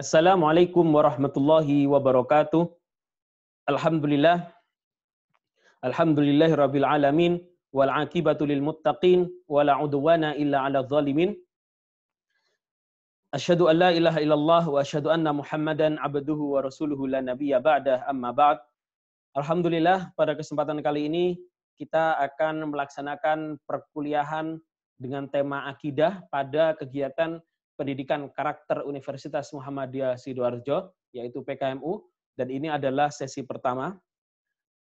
Assalamualaikum warahmatullahi wabarakatuh. Alhamdulillah. Alhamdulillah rabbil alamin wal akibatu lil muttaqin la udwana illa ala zalimin. Asyhadu an la ilaha illallah wa asyhadu anna Muhammadan abduhu wa rasuluhu la nabiyya ba'dah amma ba'd. Alhamdulillah pada kesempatan kali ini kita akan melaksanakan perkuliahan dengan tema akidah pada kegiatan pendidikan karakter Universitas Muhammadiyah Sidoarjo, yaitu PKMU, dan ini adalah sesi pertama.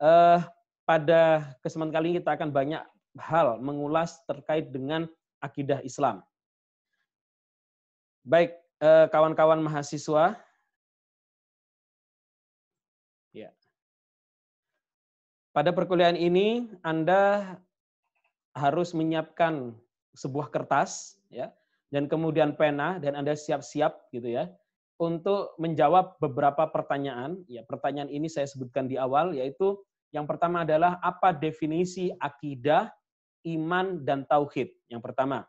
Eh, pada kesempatan kali ini kita akan banyak hal mengulas terkait dengan akidah Islam. Baik, kawan eh, kawan-kawan mahasiswa. Ya. Pada perkuliahan ini Anda harus menyiapkan sebuah kertas ya dan kemudian pena dan Anda siap-siap gitu ya untuk menjawab beberapa pertanyaan. Ya, pertanyaan ini saya sebutkan di awal yaitu yang pertama adalah apa definisi akidah, iman dan tauhid? Yang pertama.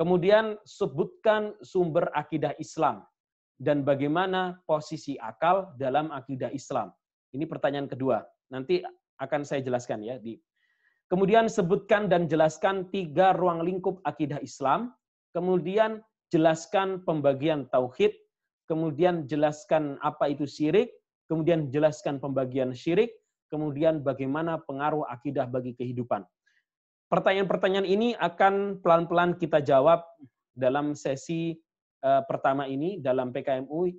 Kemudian sebutkan sumber akidah Islam dan bagaimana posisi akal dalam akidah Islam. Ini pertanyaan kedua. Nanti akan saya jelaskan ya di Kemudian sebutkan dan jelaskan tiga ruang lingkup akidah Islam, kemudian jelaskan pembagian tauhid, kemudian jelaskan apa itu syirik, kemudian jelaskan pembagian syirik, kemudian bagaimana pengaruh akidah bagi kehidupan. Pertanyaan-pertanyaan ini akan pelan-pelan kita jawab dalam sesi eh, pertama ini dalam PKMU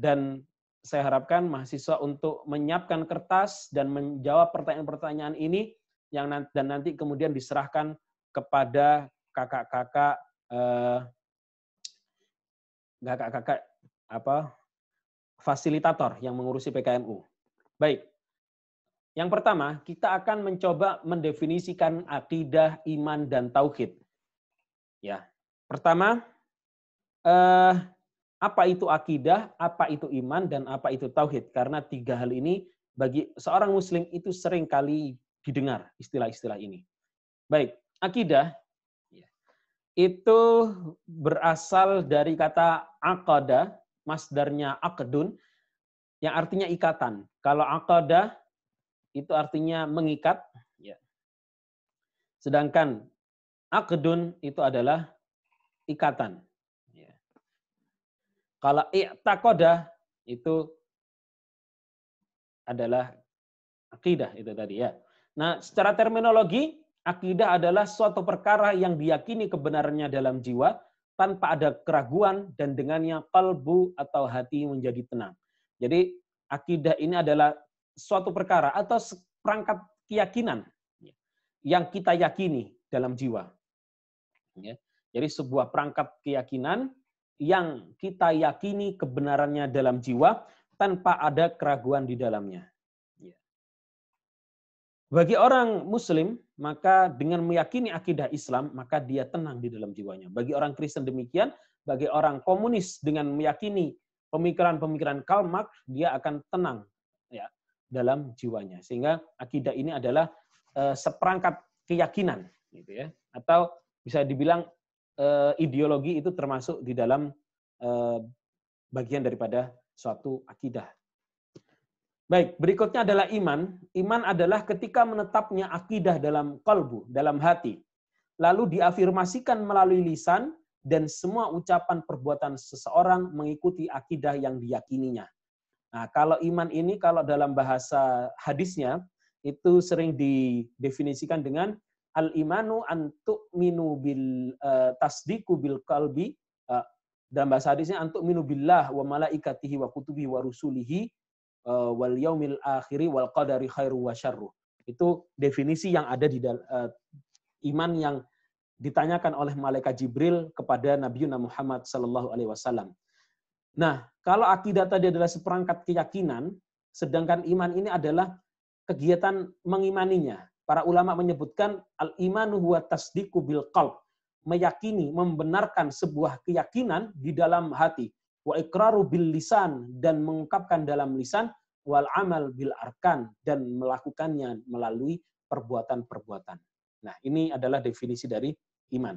dan saya harapkan mahasiswa untuk menyiapkan kertas dan menjawab pertanyaan-pertanyaan ini yang nanti, dan nanti kemudian diserahkan kepada kakak-kakak kakak-kakak eh, apa fasilitator yang mengurusi PKMU. Baik. Yang pertama, kita akan mencoba mendefinisikan akidah, iman, dan tauhid. Ya, pertama, eh, apa itu akidah, apa itu iman, dan apa itu tauhid? Karena tiga hal ini bagi seorang Muslim itu sering kali didengar istilah-istilah ini. Baik, akidah itu berasal dari kata akada, masdarnya akadun, yang artinya ikatan. Kalau akada itu artinya mengikat, ya. sedangkan akadun itu adalah ikatan. Ya. Kalau i'takoda itu adalah akidah itu tadi ya. Nah, secara terminologi Akidah adalah suatu perkara yang diyakini kebenarannya dalam jiwa tanpa ada keraguan dan dengannya kalbu atau hati menjadi tenang. Jadi akidah ini adalah suatu perkara atau perangkat keyakinan yang kita yakini dalam jiwa. Ya, jadi sebuah perangkat keyakinan yang kita yakini kebenarannya dalam jiwa tanpa ada keraguan di dalamnya. Bagi orang Muslim, maka dengan meyakini akidah Islam, maka dia tenang di dalam jiwanya. Bagi orang Kristen demikian, bagi orang komunis dengan meyakini pemikiran-pemikiran Karl Marx, dia akan tenang ya dalam jiwanya. Sehingga akidah ini adalah e, seperangkat keyakinan, gitu ya. Atau bisa dibilang e, ideologi itu termasuk di dalam e, bagian daripada suatu akidah Baik, berikutnya adalah iman. Iman adalah ketika menetapnya akidah dalam kalbu, dalam hati. Lalu diafirmasikan melalui lisan dan semua ucapan perbuatan seseorang mengikuti akidah yang diyakininya. Nah, kalau iman ini kalau dalam bahasa hadisnya itu sering didefinisikan dengan al imanu antuk minu bil uh, tasdiku bil kalbi uh, dalam bahasa hadisnya antuk minu billah wa malaikatihi wa kutubi wa rusulihi uh, wal yaumil akhiri wal qadari khairu wa syarru. Itu definisi yang ada di uh, iman yang ditanyakan oleh malaikat Jibril kepada Nabi Muhammad sallallahu alaihi wasallam. Nah, kalau akidah tadi adalah seperangkat keyakinan, sedangkan iman ini adalah kegiatan mengimaninya. Para ulama menyebutkan al-imanu huwa tasdiqu bil qalb, meyakini, membenarkan sebuah keyakinan di dalam hati wa ikraru bil lisan dan mengungkapkan dalam lisan wal amal bil arkan dan melakukannya melalui perbuatan-perbuatan. Nah, ini adalah definisi dari iman.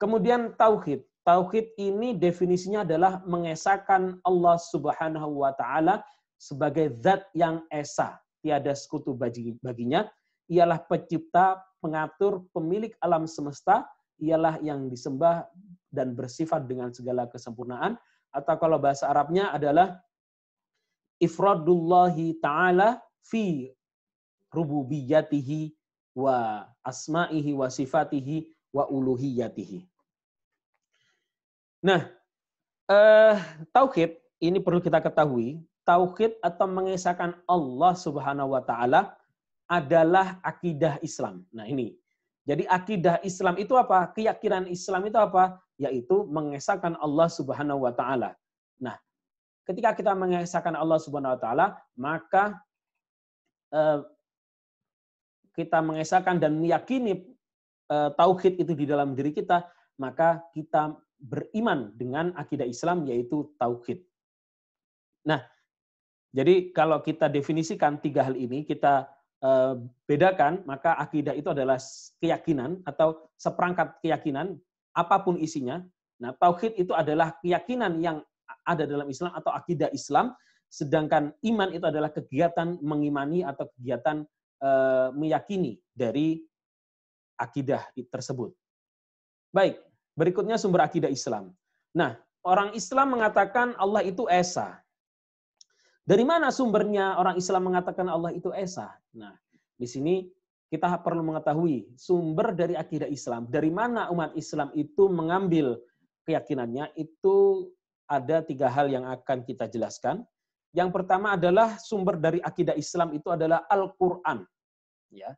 Kemudian tauhid. Tauhid ini definisinya adalah mengesahkan Allah Subhanahu wa taala sebagai zat yang esa, tiada sekutu baginya. Ialah pencipta, pengatur, pemilik alam semesta, ialah yang disembah dan bersifat dengan segala kesempurnaan atau kalau bahasa Arabnya adalah ifradullahi ta'ala fi rububiyatihi wa asma'ihi wa sifatihi wa uluhiyatihi. Nah, eh, tauhid ini perlu kita ketahui, tauhid atau mengesahkan Allah Subhanahu wa taala adalah akidah Islam. Nah, ini. Jadi akidah Islam itu apa? Keyakinan Islam itu apa? yaitu mengesahkan Allah Subhanahu wa taala. Nah, ketika kita mengesahkan Allah Subhanahu wa taala, maka eh, kita mengesahkan dan meyakini eh, tauhid itu di dalam diri kita, maka kita beriman dengan akidah Islam yaitu tauhid. Nah, jadi kalau kita definisikan tiga hal ini, kita eh, bedakan, maka akidah itu adalah keyakinan atau seperangkat keyakinan apapun isinya. Nah, tauhid itu adalah keyakinan yang ada dalam Islam atau akidah Islam, sedangkan iman itu adalah kegiatan mengimani atau kegiatan e, meyakini dari akidah tersebut. Baik, berikutnya sumber akidah Islam. Nah, orang Islam mengatakan Allah itu Esa. Dari mana sumbernya orang Islam mengatakan Allah itu Esa? Nah, di sini kita perlu mengetahui sumber dari akidah Islam, dari mana umat Islam itu mengambil keyakinannya, itu ada tiga hal yang akan kita jelaskan. Yang pertama adalah sumber dari akidah Islam itu adalah Al-Quran. Ya.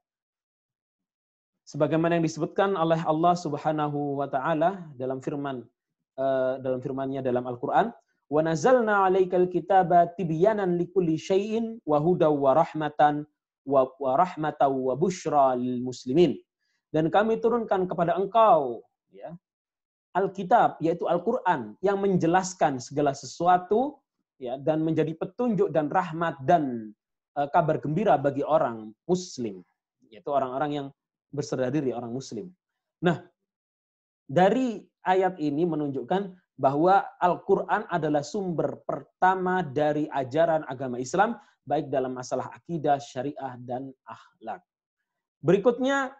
Sebagaimana yang disebutkan oleh Allah Subhanahu wa taala dalam firman eh, dalam firman-Nya dalam Al-Qur'an, "Wa nazalna 'alaikal kitaba tibyanan likulli syai'in wa hudaw wa rahmatan wa, wa wa bushra lil muslimin. Dan kami turunkan kepada engkau ya Alkitab yaitu Al-Qur'an yang menjelaskan segala sesuatu ya dan menjadi petunjuk dan rahmat dan uh, kabar gembira bagi orang muslim yaitu orang-orang yang berserah diri orang muslim. Nah, dari ayat ini menunjukkan bahwa Al-Qur'an adalah sumber pertama dari ajaran agama Islam baik dalam masalah akidah, syariah, dan akhlak. Berikutnya,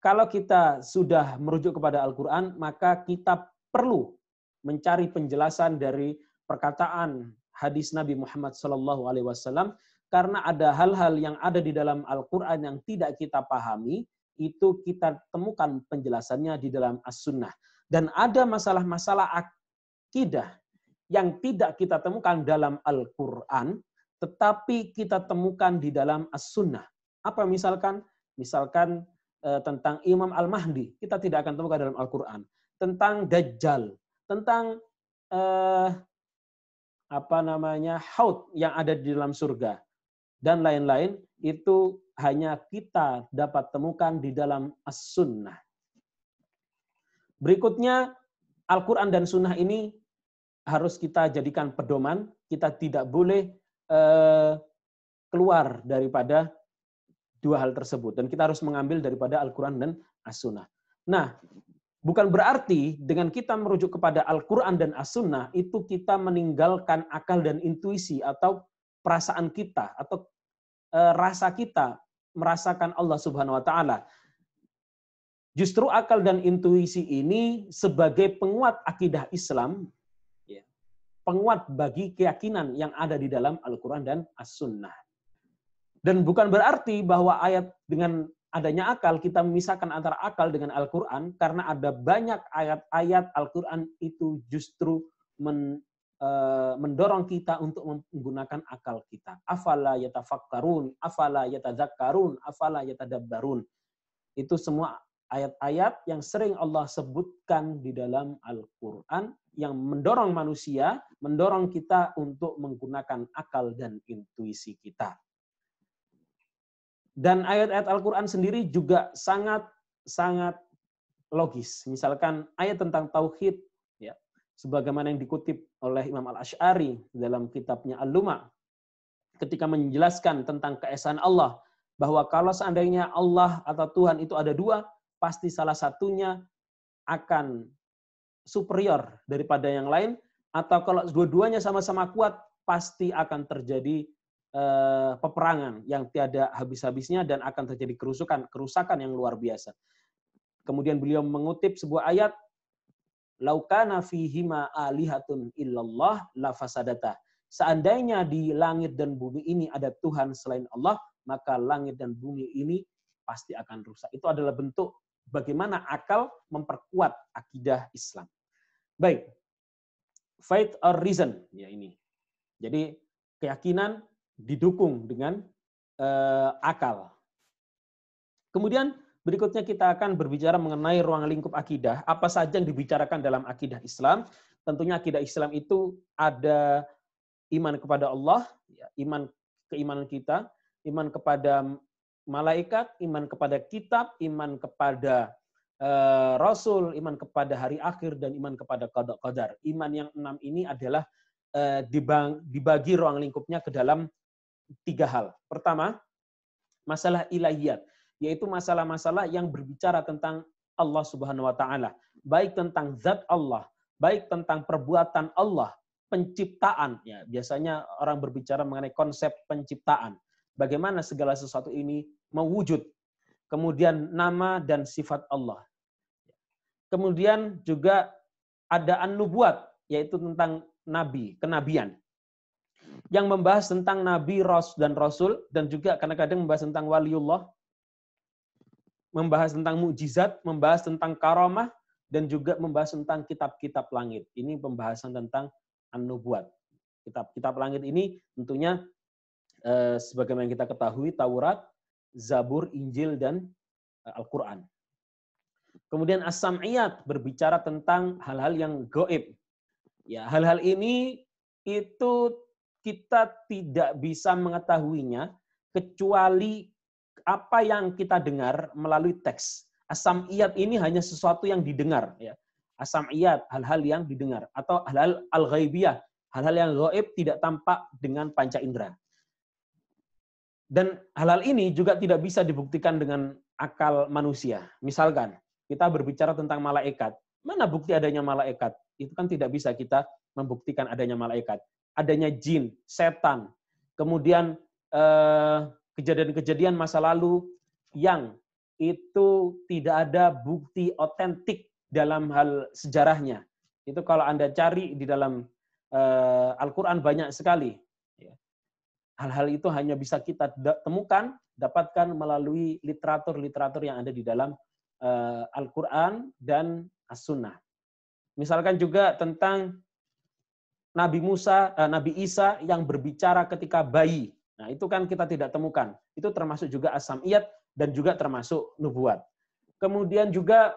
kalau kita sudah merujuk kepada Al-Quran, maka kita perlu mencari penjelasan dari perkataan hadis Nabi Muhammad SAW karena ada hal-hal yang ada di dalam Al-Quran yang tidak kita pahami, itu kita temukan penjelasannya di dalam As-Sunnah. Dan ada masalah-masalah akidah yang tidak kita temukan dalam Al-Quran, tetapi kita temukan di dalam as-sunnah. Apa misalkan? Misalkan e, tentang Imam Al-Mahdi, kita tidak akan temukan dalam Al-Quran. Tentang Dajjal, tentang e, apa namanya haut yang ada di dalam surga dan lain-lain itu hanya kita dapat temukan di dalam as-sunnah. Berikutnya Al-Quran dan sunnah ini harus kita jadikan pedoman. Kita tidak boleh Eh, keluar daripada dua hal tersebut dan kita harus mengambil daripada Al-Qur'an dan As-Sunnah. Nah, bukan berarti dengan kita merujuk kepada Al-Qur'an dan As-Sunnah itu kita meninggalkan akal dan intuisi atau perasaan kita atau eh, rasa kita merasakan Allah Subhanahu wa taala. Justru akal dan intuisi ini sebagai penguat akidah Islam penguat bagi keyakinan yang ada di dalam Al-Quran dan As-Sunnah. Dan bukan berarti bahwa ayat dengan adanya akal, kita memisahkan antara akal dengan Al-Quran, karena ada banyak ayat-ayat Al-Quran itu justru men, e, mendorong kita untuk menggunakan akal kita. Afala yatafakkarun, afala yatadzakkarun afala yatadabbarun. Itu semua ayat-ayat yang sering Allah sebutkan di dalam Al-Quran yang mendorong manusia mendorong kita untuk menggunakan akal dan intuisi kita. Dan ayat-ayat Al-Quran sendiri juga sangat-sangat logis. Misalkan ayat tentang tauhid, ya, sebagaimana yang dikutip oleh Imam Al-Ash'ari dalam kitabnya Al-Luma, ketika menjelaskan tentang keesaan Allah, bahwa kalau seandainya Allah atau Tuhan itu ada dua, pasti salah satunya akan superior daripada yang lain, atau kalau dua-duanya sama-sama kuat pasti akan terjadi uh, peperangan yang tiada habis-habisnya dan akan terjadi kerusukan, kerusakan yang luar biasa. Kemudian beliau mengutip sebuah ayat laukana fihima alihatun illallah lafasadata. Seandainya di langit dan bumi ini ada Tuhan selain Allah, maka langit dan bumi ini pasti akan rusak. Itu adalah bentuk bagaimana akal memperkuat akidah Islam. Baik, faith or reason ya ini. Jadi keyakinan didukung dengan uh, akal. Kemudian berikutnya kita akan berbicara mengenai ruang lingkup akidah. Apa saja yang dibicarakan dalam akidah Islam? Tentunya akidah Islam itu ada iman kepada Allah, ya, iman keimanan kita, iman kepada malaikat, iman kepada kitab, iman kepada Eh, Rasul, iman kepada hari akhir, dan iman kepada kodok kodar. Iman yang enam ini adalah eh, dibang, dibagi ruang lingkupnya ke dalam tiga hal. Pertama, masalah ilahiyat, yaitu masalah-masalah yang berbicara tentang Allah Subhanahu wa taala, baik tentang zat Allah, baik tentang perbuatan Allah, penciptaan ya. Biasanya orang berbicara mengenai konsep penciptaan. Bagaimana segala sesuatu ini mewujud kemudian nama dan sifat Allah. Kemudian juga ada an-nubuat, yaitu tentang nabi, kenabian. Yang membahas tentang nabi, ros, dan rasul, dan juga kadang-kadang membahas tentang waliullah, membahas tentang mukjizat, membahas tentang karamah, dan juga membahas tentang kitab-kitab langit. Ini pembahasan tentang an-nubuat. Kitab-kitab langit ini tentunya eh, sebagaimana kita ketahui Taurat, Zabur, Injil, dan eh, Al-Quran. Kemudian As-Sam'iyat berbicara tentang hal-hal yang goib. Ya, hal-hal ini itu kita tidak bisa mengetahuinya kecuali apa yang kita dengar melalui teks. As-Sam'iyat ini hanya sesuatu yang didengar. Ya. as hal-hal yang didengar. Atau hal-hal al-ghaibiyah, hal-hal yang goib tidak tampak dengan panca indera. Dan halal ini juga tidak bisa dibuktikan dengan akal manusia. Misalkan, kita berbicara tentang malaikat. Mana bukti adanya malaikat? Itu kan tidak bisa kita membuktikan adanya malaikat. Adanya jin, setan, kemudian eh, kejadian-kejadian eh, masa lalu yang itu tidak ada bukti otentik dalam hal sejarahnya. Itu kalau Anda cari di dalam eh, Al-Quran banyak sekali Hal-hal itu hanya bisa kita temukan, dapatkan melalui literatur-literatur yang ada di dalam uh, Al-Quran dan As-Sunnah. Misalkan juga tentang Nabi Musa, uh, Nabi Isa yang berbicara ketika bayi. Nah, itu kan kita tidak temukan. Itu termasuk juga asamiyat iat dan juga termasuk nubuat. Kemudian juga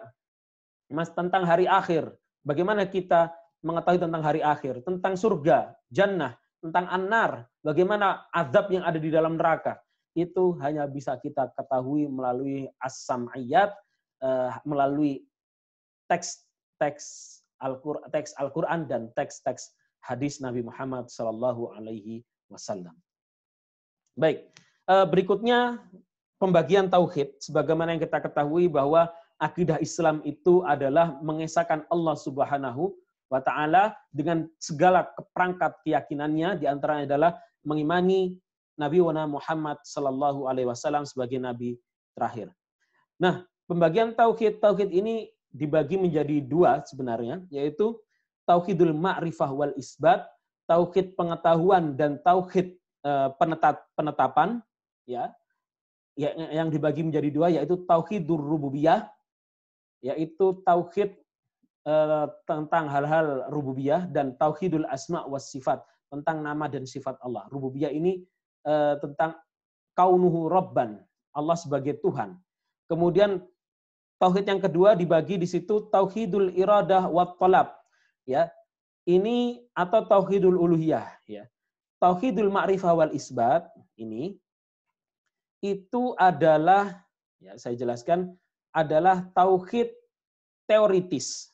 mas tentang hari akhir. Bagaimana kita mengetahui tentang hari akhir, tentang surga, jannah tentang anar, bagaimana azab yang ada di dalam neraka. Itu hanya bisa kita ketahui melalui as ayat eh, melalui teks-teks Al-Qur'an teks teks al quran teks al dan teks-teks hadis Nabi Muhammad sallallahu alaihi wasallam. Baik. Eh, berikutnya pembagian tauhid sebagaimana yang kita ketahui bahwa akidah Islam itu adalah mengesahkan Allah Subhanahu wa taala dengan segala keperangkat keyakinannya di antaranya adalah mengimani Nabi Wana Muhammad Sallallahu Alaihi Wasallam sebagai Nabi terakhir. Nah, pembagian tauhid tauhid ini dibagi menjadi dua sebenarnya, yaitu tauhidul ma'rifah wal isbat, tauhid pengetahuan dan tauhid eh, penetap, penetapan, ya. ya, yang dibagi menjadi dua yaitu tauhidur rububiyah, yaitu tauhid Eh, tentang hal-hal rububiyah dan tauhidul asma was sifat tentang nama dan sifat Allah. Rububiyah ini eh, tentang kaunuhu rabban Allah sebagai Tuhan. Kemudian tauhid yang kedua dibagi di situ tauhidul iradah wa talab. Ya. Ini atau tauhidul uluhiyah ya. Tauhidul ma'rifah wal isbat ini itu adalah ya saya jelaskan adalah tauhid teoritis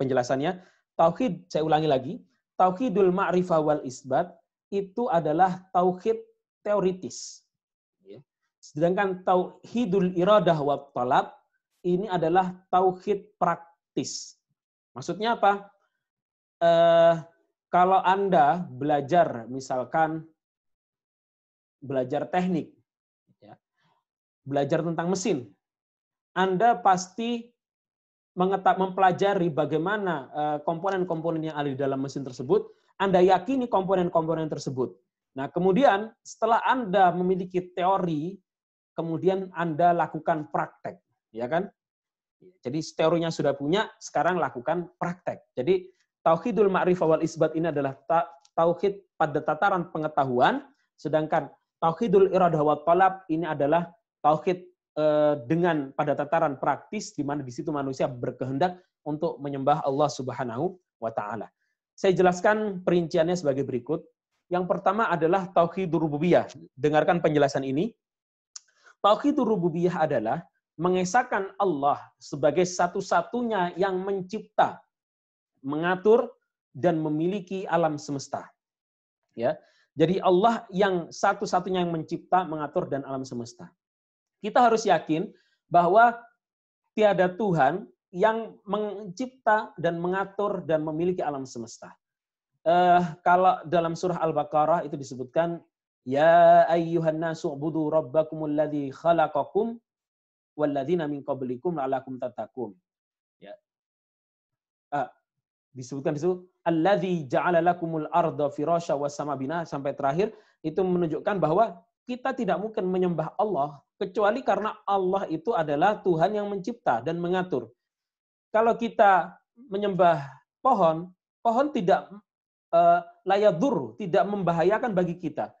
penjelasannya. Tauhid, saya ulangi lagi, tauhidul ma'rifah wal isbat itu adalah tauhid teoritis. Ya. Sedangkan tauhidul iradah wa talab ini adalah tauhid praktis. Maksudnya apa? Eh, kalau Anda belajar misalkan belajar teknik, ya, belajar tentang mesin, Anda pasti mempelajari bagaimana eh, komponen-komponen yang ada di dalam mesin tersebut, Anda yakini komponen-komponen tersebut. Nah, kemudian setelah Anda memiliki teori, kemudian Anda lakukan praktek, ya kan? Jadi teorinya sudah punya, sekarang lakukan praktek. Jadi tauhidul ma'rifah wal isbat ini adalah tauhid pada tataran pengetahuan, sedangkan tauhidul iradah wa talab ini adalah tauhid Eh, dengan pada tataran praktis di mana di situ manusia berkehendak untuk menyembah Allah Subhanahu wa taala. Saya jelaskan perinciannya sebagai berikut. Yang pertama adalah tauhid rububiyah. Dengarkan penjelasan ini. Tauhid rububiyah adalah mengesahkan Allah sebagai satu-satunya yang mencipta, mengatur dan memiliki alam semesta. Ya. Jadi Allah yang satu-satunya yang mencipta, mengatur dan alam semesta. Kita harus yakin bahwa tiada Tuhan yang mencipta dan mengatur dan memiliki alam semesta. Uh, kalau dalam surah Al-Baqarah itu disebutkan ya ayyuhan nasu budu rabbakumul ladhi khalaqakum walladzina min qablikum la'alakum tatakum. Ya. Uh, disebutkan disitu al alladzi ja'ala lakumul arda wa sama bina, sampai terakhir itu menunjukkan bahwa kita tidak mungkin menyembah Allah kecuali karena Allah itu adalah Tuhan yang mencipta dan mengatur. Kalau kita menyembah pohon, pohon tidak eh, layak layadur, tidak membahayakan bagi kita.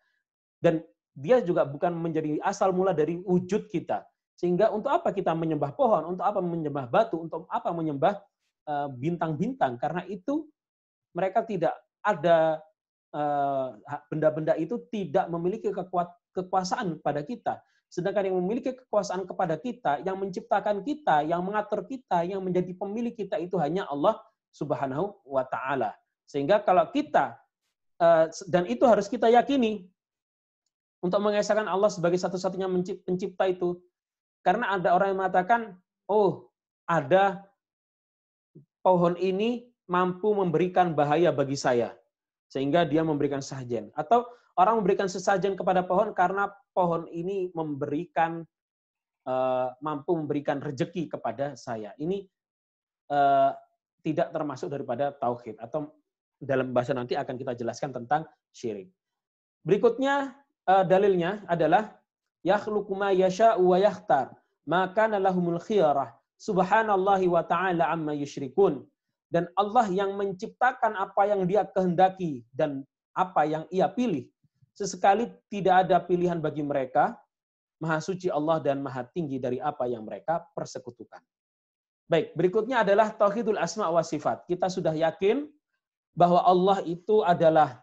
Dan dia juga bukan menjadi asal mula dari wujud kita. Sehingga untuk apa kita menyembah pohon, untuk apa menyembah batu, untuk apa menyembah eh, bintang-bintang. karena itu mereka tidak ada eh, benda-benda itu tidak memiliki kekuasaan pada kita Sedangkan yang memiliki kekuasaan kepada kita, yang menciptakan kita, yang mengatur kita, yang menjadi pemilik kita itu hanya Allah Subhanahu wa taala. Sehingga kalau kita eh, dan itu harus kita yakini untuk mengesahkan Allah sebagai satu-satunya pencipta itu. Karena ada orang yang mengatakan, "Oh, ada pohon ini mampu memberikan bahaya bagi saya." Sehingga dia memberikan sahjen. Atau Orang memberikan sesajen kepada pohon karena pohon ini memberikan eh, mampu memberikan rejeki kepada saya. Ini eh, tidak termasuk daripada tauhid atau dalam bahasa nanti akan kita jelaskan tentang syirik. Berikutnya eh, dalilnya adalah yakhluqu ma yasha'u wa yakhtar maka lahumul khiyarah subhanallahi wa ta'ala amma yushrikun dan Allah yang menciptakan apa yang dia kehendaki dan apa yang ia pilih sesekali tidak ada pilihan bagi mereka, maha suci Allah dan maha tinggi dari apa yang mereka persekutukan. Baik, berikutnya adalah tauhidul asma wa sifat. Kita sudah yakin bahwa Allah itu adalah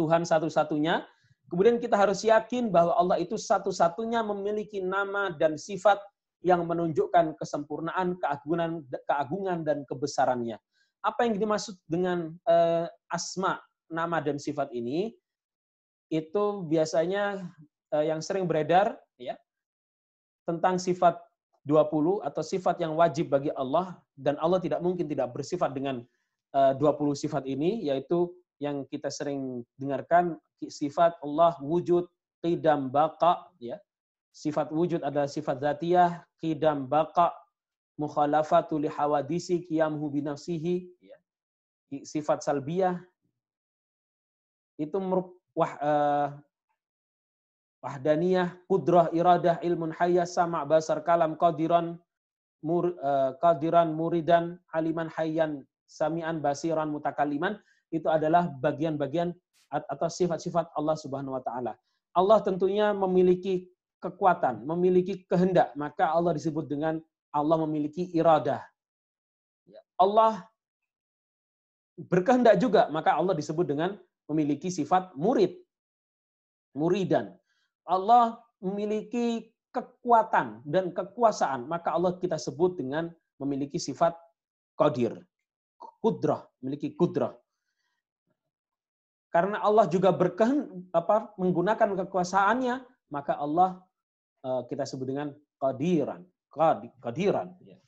Tuhan satu-satunya. Kemudian kita harus yakin bahwa Allah itu satu-satunya memiliki nama dan sifat yang menunjukkan kesempurnaan, keagungan, keagungan dan kebesarannya. Apa yang dimaksud dengan eh, asma, nama dan sifat ini? itu biasanya eh, yang sering beredar ya tentang sifat 20 atau sifat yang wajib bagi Allah dan Allah tidak mungkin tidak bersifat dengan 20 eh, sifat ini yaitu yang kita sering dengarkan sifat Allah wujud qidam baqa ya sifat wujud adalah sifat zatiyah qidam baqa mukhalafatu li hawadisi qiyamhu binafsihi ya. sifat salbiyah itu wah uh, wahdaniyah, kudrah, iradah, ilmun hayya, sama' basar kalam, qadiran, mur, uh, qadiran muridan, aliman hayyan, sami'an basiran mutakaliman, itu adalah bagian-bagian atau sifat-sifat Allah Subhanahu wa taala. Allah tentunya memiliki kekuatan, memiliki kehendak, maka Allah disebut dengan Allah memiliki iradah. Ya, Allah berkehendak juga, maka Allah disebut dengan memiliki sifat murid, muridan. Allah memiliki kekuatan dan kekuasaan, maka Allah kita sebut dengan memiliki sifat qadir, kudrah, memiliki kudrah. Karena Allah juga berkehen, apa, menggunakan kekuasaannya, maka Allah eh, kita sebut dengan qadiran, qadiran. Ya.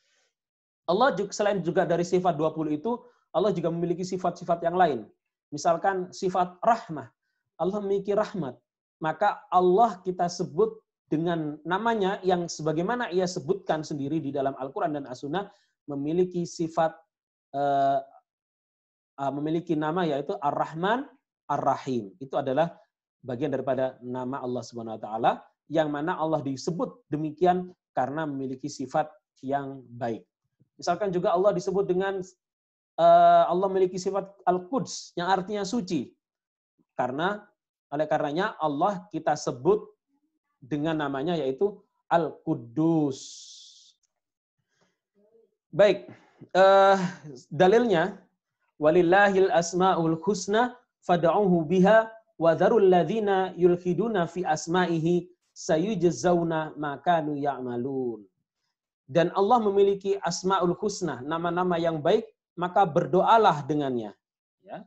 Allah juga, selain juga dari sifat 20 itu, Allah juga memiliki sifat-sifat yang lain. Misalkan sifat rahmah. Allah memiliki rahmat. Maka Allah kita sebut dengan namanya yang sebagaimana ia sebutkan sendiri di dalam Al-Quran dan As-Sunnah memiliki sifat eh, ah, memiliki nama yaitu Ar-Rahman Ar-Rahim. Itu adalah bagian daripada nama Allah Subhanahu wa taala yang mana Allah disebut demikian karena memiliki sifat yang baik. Misalkan juga Allah disebut dengan Eh, Allah memiliki sifat Al-Quds yang artinya suci. Karena oleh karenanya Allah kita sebut dengan namanya yaitu Al-Quddus. Baik, uh, dalilnya walillahil asmaul husna fad'uhu biha wa dharul ladzina yulhiduna fi asma'ihi sayujzauna ma kanu ya'malun. Dan Allah memiliki asmaul husna, nama-nama yang baik maka berdoalah dengannya. Ya.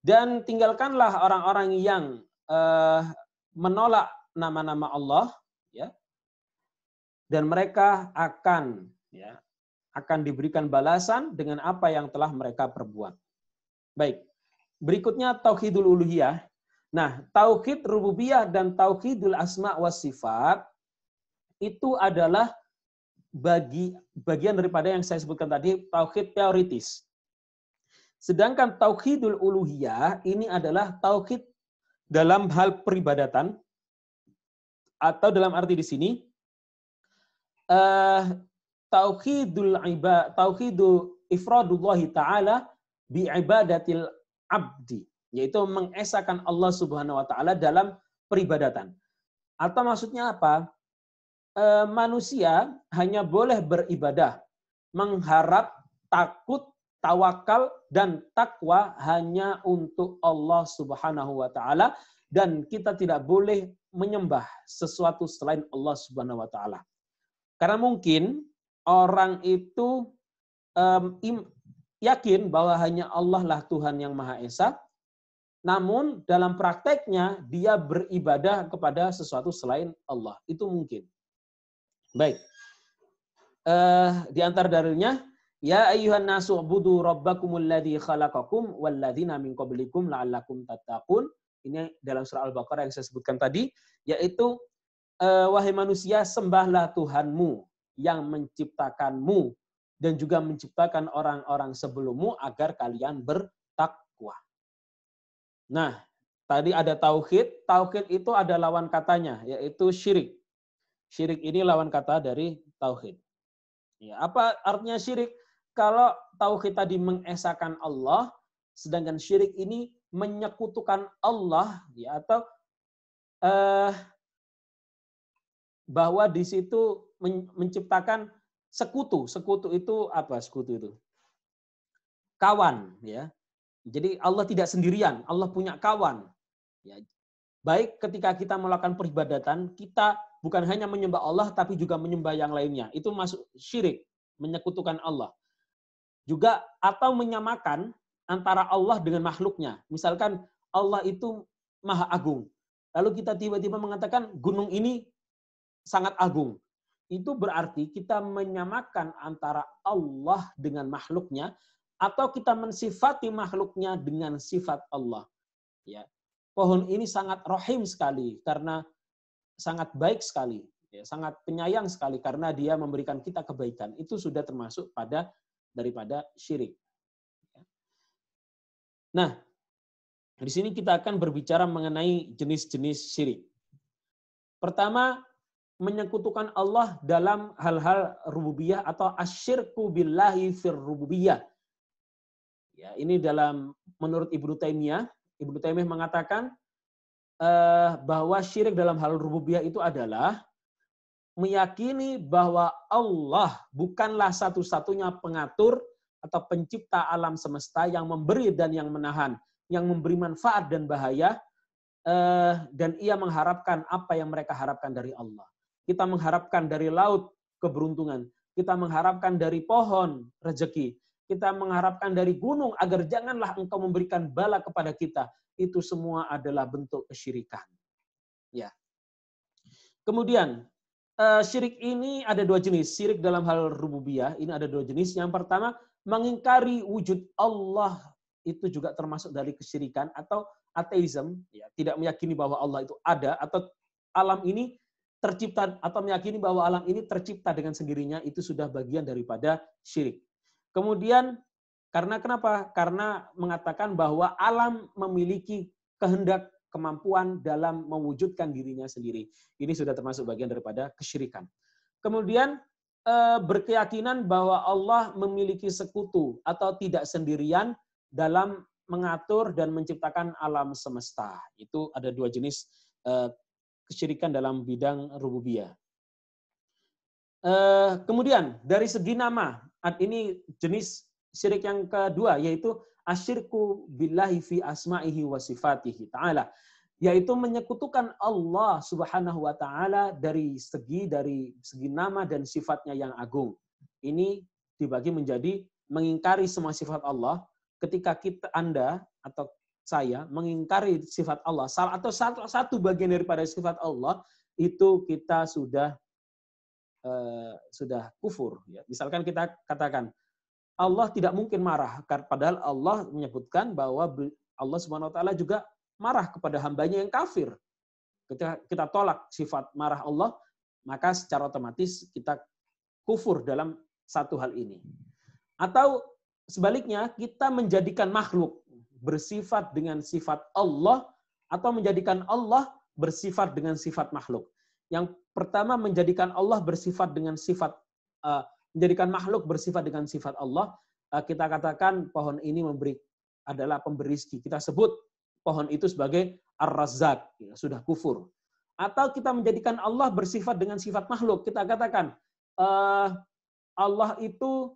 Dan tinggalkanlah orang-orang yang uh, menolak nama-nama Allah, ya. dan mereka akan ya, akan diberikan balasan dengan apa yang telah mereka perbuat. Baik, berikutnya tauhidul uluhiyah. Nah, tauhid rububiyah dan tauhidul asma wa sifat itu adalah bagi bagian daripada yang saya sebutkan tadi tauhid teoritis. Sedangkan tauhidul uluhiyah ini adalah tauhid dalam hal peribadatan atau dalam arti di sini uh, tauhidul iba tauhidul ifradullah taala bi ibadatil abdi yaitu mengesakan Allah Subhanahu wa taala dalam peribadatan. Atau maksudnya apa? Eh, manusia hanya boleh beribadah, mengharap, takut, tawakal dan takwa hanya untuk Allah Subhanahu wa taala dan kita tidak boleh menyembah sesuatu selain Allah Subhanahu wa taala. Karena mungkin orang itu um, yakin bahwa hanya Allah lah Tuhan yang Maha Esa, namun dalam prakteknya dia beribadah kepada sesuatu selain Allah. Itu mungkin. Baik. Uh, di antar dalilnya Ya ayuhan nasu budu rabbakumul ladhi khalaqakum wal ladhina min qablikum la'allakum tattaqun. Ini dalam surah Al-Baqarah yang saya sebutkan tadi yaitu uh, wahai manusia sembahlah Tuhanmu yang menciptakanmu dan juga menciptakan orang-orang sebelummu agar kalian bertakwa. Nah, tadi ada tauhid, tauhid itu ada lawan katanya yaitu syirik. Syirik ini lawan kata dari tauhid. Ya, apa artinya syirik? Kalau tauhid tadi mengesakan Allah, sedangkan syirik ini menyekutukan Allah, ya atau eh, bahwa di situ men menciptakan sekutu. Sekutu itu apa? Sekutu itu kawan, ya. Jadi Allah tidak sendirian, Allah punya kawan. Ya. Baik ketika kita melakukan peribadatan, kita bukan hanya menyembah Allah tapi juga menyembah yang lainnya. Itu masuk syirik, menyekutukan Allah. Juga atau menyamakan antara Allah dengan makhluknya. Misalkan Allah itu maha agung. Lalu kita tiba-tiba mengatakan gunung ini sangat agung. Itu berarti kita menyamakan antara Allah dengan makhluknya atau kita mensifati makhluknya dengan sifat Allah. Ya. Pohon ini sangat rohim sekali karena sangat baik sekali, ya, sangat penyayang sekali karena dia memberikan kita kebaikan. Itu sudah termasuk pada daripada syirik. Nah, di sini kita akan berbicara mengenai jenis-jenis syirik. Pertama, menyekutukan Allah dalam hal-hal rububiyah atau asyirku billahi fir rububiyah. Ya, ini dalam menurut Ibnu Taimiyah, Ibnu Taimiyah mengatakan eh, bahwa syirik dalam hal rububiyah itu adalah meyakini bahwa Allah bukanlah satu-satunya pengatur atau pencipta alam semesta yang memberi dan yang menahan, yang memberi manfaat dan bahaya, eh, dan ia mengharapkan apa yang mereka harapkan dari Allah. Kita mengharapkan dari laut keberuntungan, kita mengharapkan dari pohon rezeki, kita mengharapkan dari gunung agar janganlah engkau memberikan bala kepada kita itu semua adalah bentuk kesyirikan. Ya. Kemudian eh, syirik ini ada dua jenis. Syirik dalam hal rububiyah ini ada dua jenis. Yang pertama mengingkari wujud Allah itu juga termasuk dari kesyirikan atau ateisme, ya, tidak meyakini bahwa Allah itu ada atau alam ini tercipta atau meyakini bahwa alam ini tercipta dengan sendirinya itu sudah bagian daripada syirik. Kemudian karena kenapa? Karena mengatakan bahwa alam memiliki kehendak kemampuan dalam mewujudkan dirinya sendiri. Ini sudah termasuk bagian daripada kesyirikan. Kemudian eh, berkeyakinan bahwa Allah memiliki sekutu atau tidak sendirian dalam mengatur dan menciptakan alam semesta. Itu ada dua jenis eh, kesyirikan dalam bidang rububiyah. Eh, kemudian dari segi nama, ini jenis syirik yang kedua yaitu asyirku billahi fi asma'ihi wa sifatihi ta'ala yaitu menyekutukan Allah Subhanahu wa taala dari segi dari segi nama dan sifatnya yang agung. Ini dibagi menjadi mengingkari semua sifat Allah ketika kita Anda atau saya mengingkari sifat Allah salah atau satu, satu bagian daripada sifat Allah itu kita sudah uh, sudah kufur ya. Misalkan kita katakan Allah tidak mungkin marah, padahal Allah menyebutkan bahwa Allah Subhanahu wa juga marah kepada hambanya yang kafir. Ketika kita tolak sifat marah Allah, maka secara otomatis kita kufur dalam satu hal ini. Atau sebaliknya, kita menjadikan makhluk bersifat dengan sifat Allah atau menjadikan Allah bersifat dengan sifat makhluk. Yang pertama menjadikan Allah bersifat dengan sifat eh, menjadikan makhluk bersifat dengan sifat Allah, eh, kita katakan pohon ini memberi adalah pemberi rezeki. Kita sebut pohon itu sebagai ar razak ya, sudah kufur. Atau kita menjadikan Allah bersifat dengan sifat makhluk. Kita katakan uh, Allah itu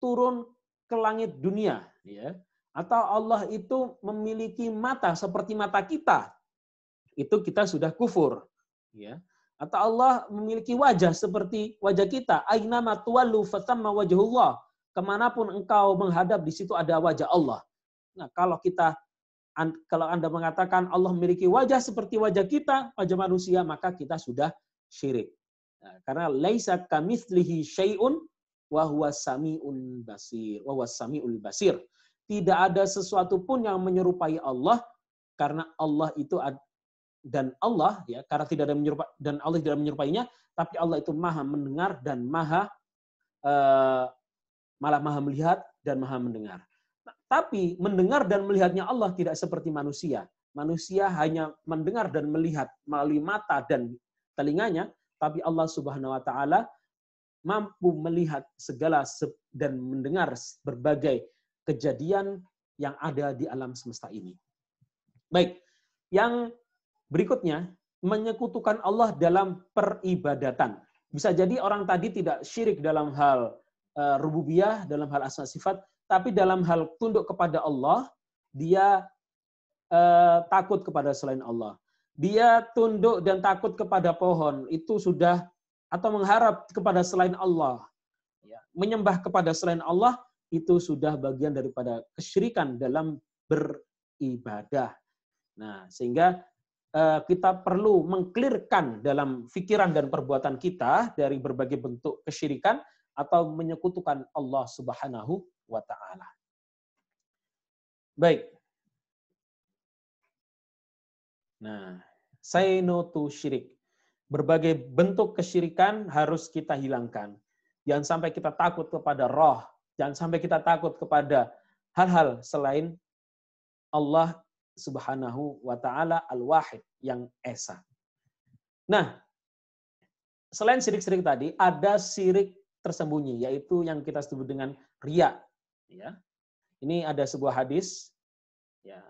turun ke langit dunia, ya. Atau Allah itu memiliki mata seperti mata kita. Itu kita sudah kufur, ya. Atau Allah memiliki wajah seperti wajah kita. Aynama tuwallu fatamma wajhullah. Kemanapun engkau menghadap, di situ ada wajah Allah. Nah, kalau kita kalau Anda mengatakan Allah memiliki wajah seperti wajah kita, wajah manusia, maka kita sudah syirik. Nah, karena laisa kamitslihi syai'un wa huwa sami'un basir. Wa huwa samiul basir. Tidak ada sesuatu pun yang menyerupai Allah karena Allah itu dan Allah ya karena tidak ada menyerupai dan Allah tidak menyerupainya tapi Allah itu maha mendengar dan maha uh, malah maha melihat dan maha mendengar tapi mendengar dan melihatnya Allah tidak seperti manusia manusia hanya mendengar dan melihat melalui mata dan telinganya tapi Allah Subhanahu wa taala mampu melihat segala dan mendengar berbagai kejadian yang ada di alam semesta ini. Baik, yang Berikutnya, menyekutukan Allah dalam peribadatan. Bisa jadi orang tadi tidak syirik dalam hal uh, rububiyah, dalam hal asma sifat, tapi dalam hal tunduk kepada Allah, dia uh, takut kepada selain Allah. Dia tunduk dan takut kepada pohon, itu sudah atau mengharap kepada selain Allah. Ya, menyembah kepada selain Allah itu sudah bagian daripada kesyirikan dalam beribadah. Nah, sehingga Eh, kita perlu mengklirkan dalam pikiran dan perbuatan kita dari berbagai bentuk kesyirikan atau menyekutukan Allah Subhanahu wa taala. Baik. Nah, say no to syirik. Berbagai bentuk kesyirikan harus kita hilangkan. Jangan sampai kita takut kepada roh, jangan sampai kita takut kepada hal-hal selain Allah Subhanahu wa taala Al-Wahid yang esa. Nah, selain sirik-sirik tadi, ada sirik tersembunyi yaitu yang kita sebut dengan riak. ya. Ini ada sebuah hadis ya,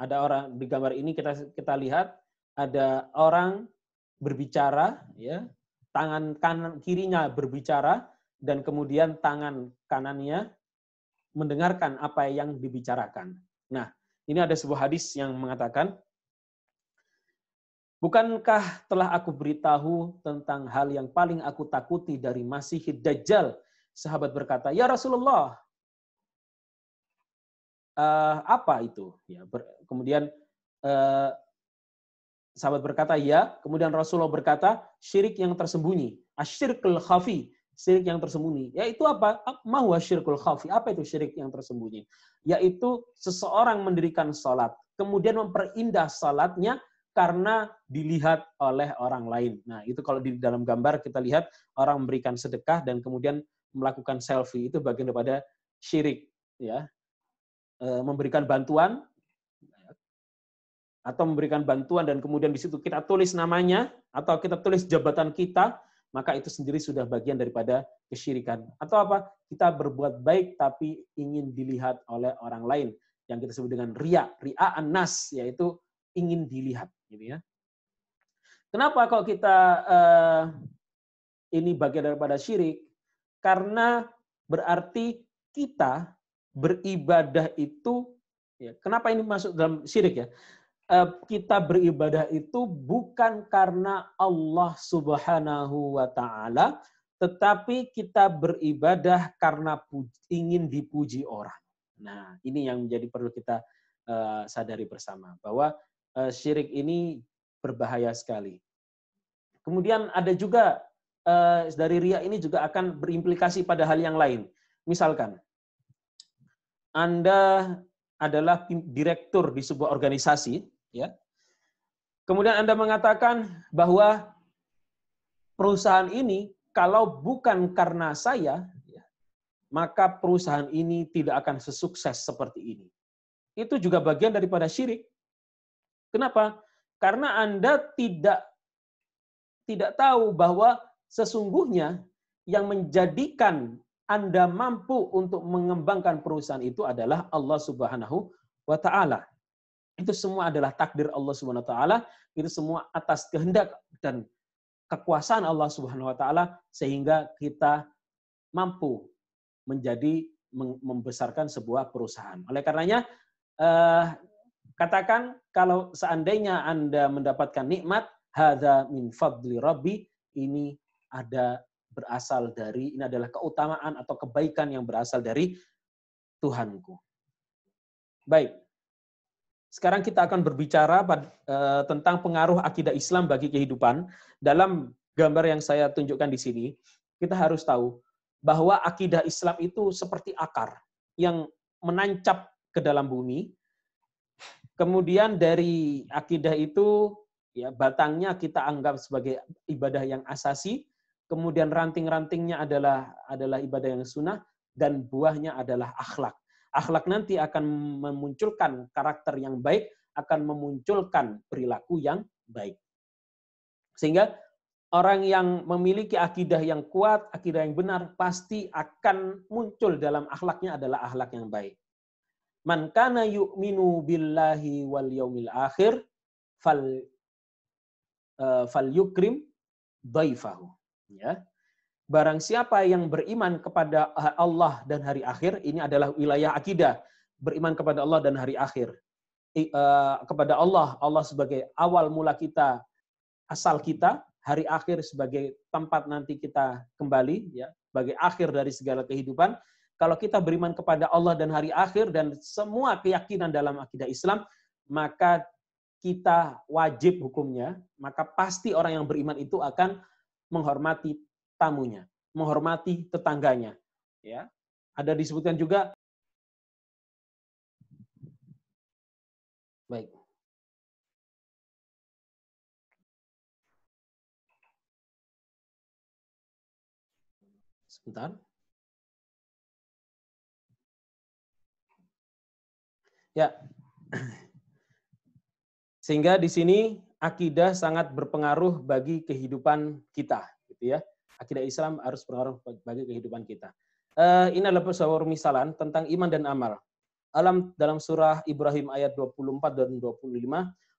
ada orang di gambar ini kita kita lihat ada orang berbicara ya, tangan kanan kirinya berbicara dan kemudian tangan kanannya mendengarkan apa yang dibicarakan. Nah, ini ada sebuah hadis yang mengatakan, Bukankah telah aku beritahu tentang hal yang paling aku takuti dari Masih Dajjal? Sahabat berkata, "Ya Rasulullah, uh, apa itu?" Ya, ber, kemudian uh, sahabat berkata, "Ya." Kemudian Rasulullah berkata, "Syirik yang tersembunyi, asyirkul khafi, syirik yang tersembunyi. Yaitu apa? Mahwa syirkul khafi. Apa itu syirik yang tersembunyi? Yaitu seseorang mendirikan sholat, kemudian memperindah sholatnya karena dilihat oleh orang lain. Nah, itu kalau di dalam gambar kita lihat orang memberikan sedekah dan kemudian melakukan selfie itu bagian daripada syirik, ya. E, memberikan bantuan atau memberikan bantuan dan kemudian di situ kita tulis namanya atau kita tulis jabatan kita maka itu sendiri sudah bagian daripada kesyirikan. Atau apa? Kita berbuat baik tapi ingin dilihat oleh orang lain yang kita sebut dengan ria, ria anas yaitu ingin dilihat gitu ya. Kenapa kalau kita eh, ini bagian daripada syirik? Karena berarti kita beribadah itu ya, kenapa ini masuk dalam syirik ya? Eh, kita beribadah itu bukan karena Allah Subhanahu wa taala, tetapi kita beribadah karena ingin dipuji orang. Nah, ini yang menjadi perlu kita eh, sadari bersama bahwa eh, syirik ini berbahaya sekali. Kemudian ada juga dari ria ini juga akan berimplikasi pada hal yang lain. Misalkan Anda adalah direktur di sebuah organisasi, ya. Kemudian Anda mengatakan bahwa perusahaan ini kalau bukan karena saya, ya, maka perusahaan ini tidak akan sesukses seperti ini. Itu juga bagian daripada syirik. Kenapa? Karena Anda tidak tidak tahu bahwa sesungguhnya yang menjadikan Anda mampu untuk mengembangkan perusahaan itu adalah Allah Subhanahu wa taala. Itu semua adalah takdir Allah Subhanahu wa taala, itu semua atas kehendak dan kekuasaan Allah Subhanahu wa taala sehingga kita mampu menjadi membesarkan sebuah perusahaan. Oleh karenanya eh, katakan kalau seandainya Anda mendapatkan nikmat hadza min fadli rabbi ini ada berasal dari ini adalah keutamaan atau kebaikan yang berasal dari Tuhanku. Baik, sekarang kita akan berbicara eh, tentang pengaruh akidah Islam bagi kehidupan. Dalam gambar yang saya tunjukkan di sini, kita harus tahu bahwa akidah Islam itu seperti akar yang menancap ke dalam bumi. Kemudian dari akidah itu ya batangnya kita anggap sebagai ibadah yang asasi, kemudian ranting-rantingnya adalah adalah ibadah yang sunnah dan buahnya adalah akhlak. Akhlak nanti akan memunculkan karakter yang baik, akan memunculkan perilaku yang baik. Sehingga orang yang memiliki akidah yang kuat, akidah yang benar, pasti akan muncul dalam akhlaknya adalah akhlak yang baik. Man kana yu'minu billahi wal yaumil akhir fal uh, fal yukrim daifahu. Ya. Barang siapa yang beriman kepada Allah dan hari akhir, ini adalah wilayah akidah, beriman kepada Allah dan hari akhir. Eh, kepada Allah, Allah sebagai awal mula kita, asal kita, hari akhir sebagai tempat nanti kita kembali, ya, sebagai akhir dari segala kehidupan. Kalau kita beriman kepada Allah dan hari akhir dan semua keyakinan dalam akidah Islam, maka kita wajib hukumnya, maka pasti orang yang beriman itu akan menghormati tamunya, menghormati tetangganya. Ya, ada disebutkan juga. Baik. Sebentar. Ya. Sehingga di sini akidah sangat berpengaruh bagi kehidupan kita, gitu ya akidah Islam harus berpengaruh bagi kehidupan kita. Uh, eh, ini adalah sebuah misalan tentang iman dan amal. Alam dalam surah Ibrahim ayat 24 dan 25,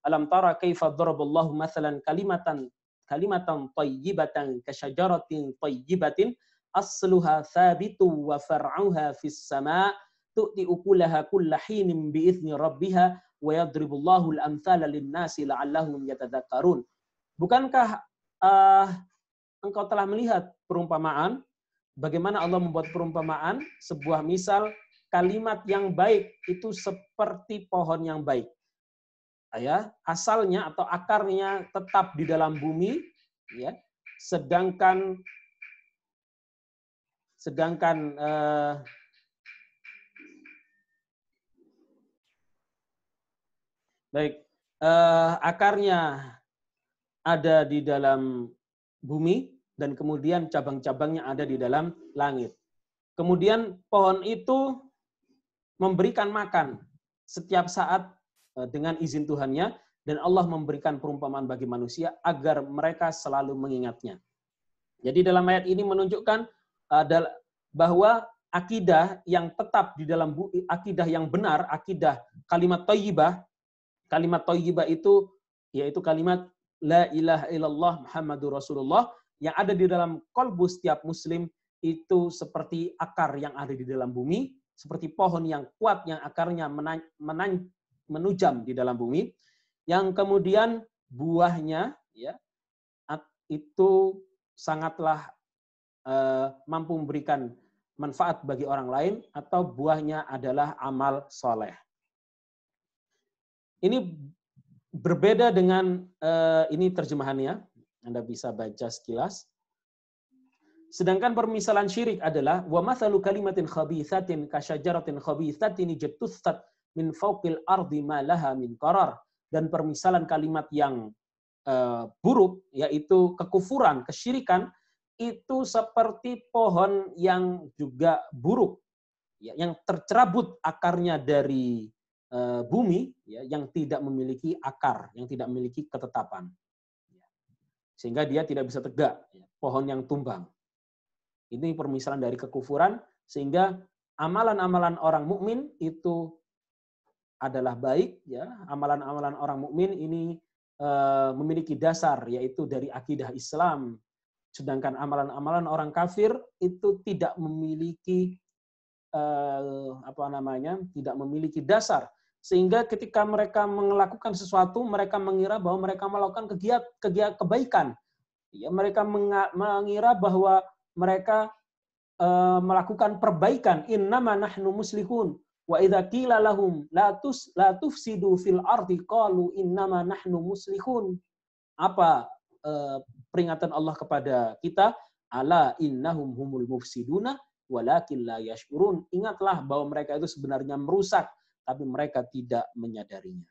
alam tara kaifa daraballahu mathalan kalimatan kalimatan tayyibatan kasyajaratin tayyibatin asluha thabitu wa far'uha fis sama' tu'ti ukulaha kullahin bi bi'izni rabbiha wa yadribullahu al-amthala lin-nasi la'allahum yatadhakkarun. Bukankah uh, engkau telah melihat perumpamaan, bagaimana Allah membuat perumpamaan, sebuah misal kalimat yang baik itu seperti pohon yang baik. Ya, asalnya atau akarnya tetap di dalam bumi, ya. Sedangkan sedangkan eh, baik eh, akarnya ada di dalam bumi dan kemudian cabang-cabangnya ada di dalam langit. Kemudian pohon itu memberikan makan setiap saat eh, dengan izin Tuhannya dan Allah memberikan perumpamaan bagi manusia agar mereka selalu mengingatnya. Jadi dalam ayat ini menunjukkan eh, bahwa akidah yang tetap di dalam akidah yang benar, akidah kalimat toyibah, kalimat toyibah itu yaitu kalimat la ilaha illallah Muhammadur Rasulullah yang ada di dalam kolbu setiap muslim itu seperti akar yang ada di dalam bumi, seperti pohon yang kuat yang akarnya menan, menan, menujam di dalam bumi, yang kemudian buahnya ya itu sangatlah uh, mampu memberikan manfaat bagi orang lain atau buahnya adalah amal soleh. Ini berbeda dengan uh, ini terjemahannya. Anda bisa baca sekilas. Sedangkan permisalan syirik adalah wa mathalu kalimatin khabithatin kasyajaratin khabithatin jatussat min fawqil ardi ma laha min qarar. Dan permisalan kalimat yang uh, buruk yaitu kekufuran, kesyirikan itu seperti pohon yang juga buruk ya, yang tercerabut akarnya dari Eh, bumi ya, yang tidak memiliki akar, yang tidak memiliki ketetapan. Ya. Sehingga dia tidak bisa tegak, ya, pohon yang tumbang. Ini permisalan dari kekufuran, sehingga amalan-amalan orang mukmin itu adalah baik, ya amalan-amalan orang mukmin ini e, memiliki dasar, yaitu dari akidah Islam. Sedangkan amalan-amalan orang kafir itu tidak memiliki eh, apa namanya tidak memiliki dasar sehingga ketika mereka melakukan sesuatu mereka mengira bahwa mereka melakukan kegiat, kegiat kebaikan ya mereka mengira bahwa mereka e, melakukan perbaikan innama nahnu muslihun wa idza qila lahum la tus la tufsidu fil ardi qalu innama nahnu muslihun apa e, peringatan Allah kepada kita ala innahum humul mufsiduna walakin la yashurun ingatlah bahwa mereka itu sebenarnya merusak tapi mereka tidak menyadarinya.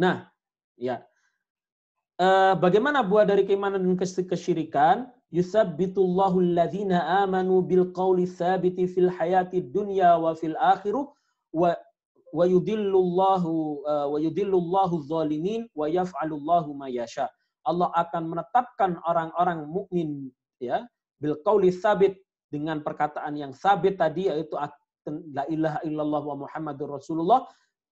Nah, ya. Eh, bagaimana buah dari keimanan dan kesyirikan? Yusabbitullahu alladhina amanu bil qawli thabiti fil hayati dunya wa fil akhiru wa wa yudillullahu eh, wa yudillullahu zalimin wa yaf'alullahu ma yasha. Allah akan menetapkan orang-orang mukmin ya bil qauli sabit dengan perkataan yang sabit tadi yaitu la ilaha illallah wa muhammadur rasulullah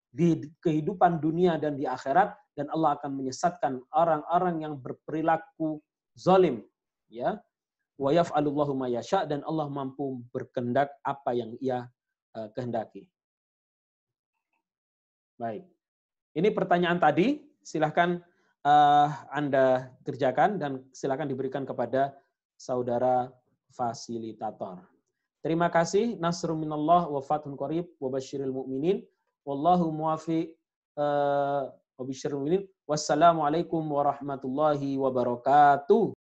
di kehidupan dunia dan di akhirat dan Allah akan menyesatkan orang-orang yang berperilaku zalim ya wa yaf'alullahu ma yasha dan Allah mampu berkendak apa yang ia eh, kehendaki baik ini pertanyaan tadi silahkan uh, eh, Anda kerjakan dan silakan diberikan kepada saudara fasilitator. Terima kasih. Nasru minallah wa fathun qarib wa basyiril mu'minin. Wallahu muwafi uh, wa basyiril mu'minin. Wassalamualaikum warahmatullahi wabarakatuh.